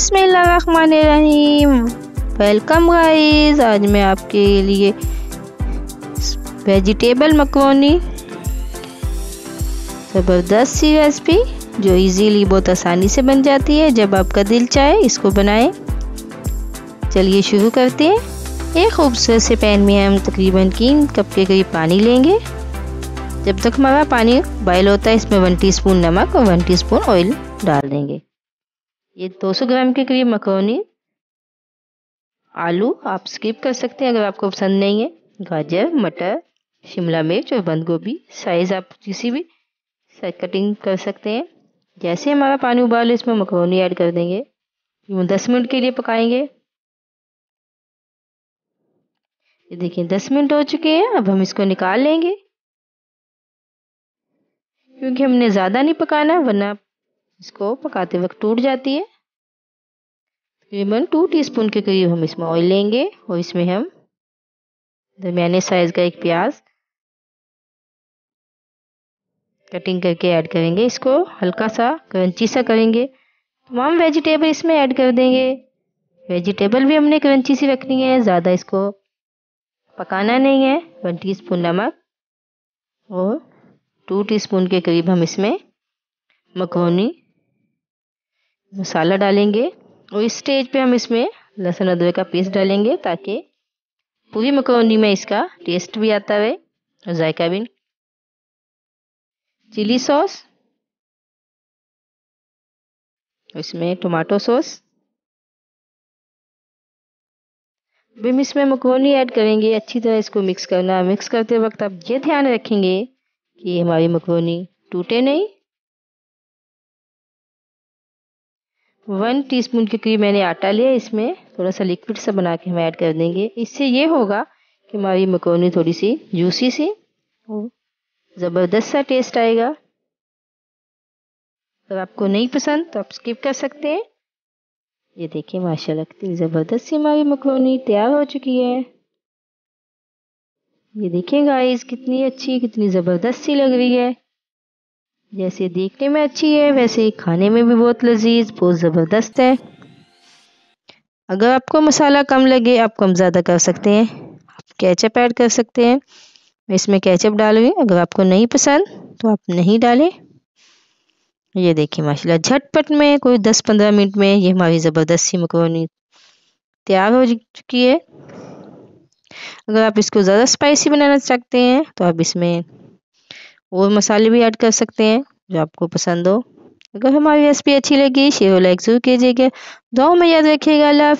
बिसमीम welcome guys आज मैं आपके लिए वेजिटेबल मकरोनी ज़बरदस्त सी रेसिपी जो इजीली बहुत आसानी से बन जाती है जब आपका दिल चाहे इसको बनाएं चलिए शुरू करते हैं एक खूबसूरत से पैन में हम तकरीबन तीन कप के करीब पानी लेंगे जब तक हमारा पानी बॉयल होता है इसमें वन टीस्पून नमक और वन टीस्पून ऑयल डाल देंगे ये 200 ग्राम के करीब मकौनी आलू आप स्किप कर सकते हैं अगर आपको पसंद नहीं है गाजर मटर शिमला मिर्च और बंद गोभी साइज़ आप किसी भी कटिंग कर सकते हैं जैसे हमारा पानी उबाल इसमें मकौनी ऐड कर देंगे दस मिनट के लिए पकाएंगे ये देखिए दस मिनट हो चुके हैं अब हम इसको निकाल लेंगे क्योंकि हमने ज़्यादा नहीं पकाना वरना इसको पकाते वक्त टूट जाती है तकरीबन टू टीस्पून के करीब हम इसमें ऑयल लेंगे और इसमें हम दरमियाने साइज़ का एक प्याज कटिंग करके ऐड करेंगे इसको हल्का सा क्रंची सा करेंगे तमाम वेजिटेबल इसमें ऐड कर देंगे वेजिटेबल भी हमने क्रंची सी रखनी है ज़्यादा इसको पकाना नहीं है वन टीस्पून नमक और टू टीस्पून के करीब हम इसमें मकौनी मसाला डालेंगे और इस स्टेज पे हम इसमें लहसुन अदरक का पेस्ट डालेंगे ताकि पूरी मकौनी में इसका टेस्ट भी आता है और जायका भी चिली सॉस इसमें टमाटो सॉस भी हम इसमें मकौनी ऐड करेंगे अच्छी तरह इसको मिक्स करना मिक्स करते वक्त आप ये ध्यान रखेंगे कि हमारी मकौनी टूटे नहीं वन टीस्पून के करीब मैंने आटा लिया इसमें थोड़ा सा लिक्विड सा बना के हम ऐड कर देंगे इससे ये होगा कि हमारी मकौनी थोड़ी सी जूसी सी ज़बरदस्त सा टेस्ट आएगा अगर आपको नहीं पसंद तो आप स्किप कर सकते हैं ये देखिए माशाल्लाह कितनी ज़बरदस्त सी हमारी मकौनी तैयार हो चुकी है ये देखिए गाइस कितनी अच्छी कितनी ज़बरदस्त सी लग रही है जैसे देखने में अच्छी है वैसे ही खाने में भी बहुत लजीज बहुत ज़बरदस्त है अगर आपको मसाला कम लगे आप कम ज़्यादा कर सकते हैं आप कैचअप ऐड कर सकते हैं मैं इसमें कैचअप डालूँगी अगर आपको नहीं पसंद तो आप नहीं डालें ये देखिए माशाल्लाह झटपट में कोई 10-15 मिनट में ये हमारी ज़बरदस्त सी मकरोनी तैयार हो चुकी है अगर आप इसको ज़्यादा स्पाइसी बनाना चाहते हैं तो आप इसमें और मसाले भी ऐड कर सकते हैं जो आपको पसंद हो अगर हमारी रेसिपी अच्छी लगी शेयर लाइक जरूर कीजिएगा दो में याद रखिएगा लाभ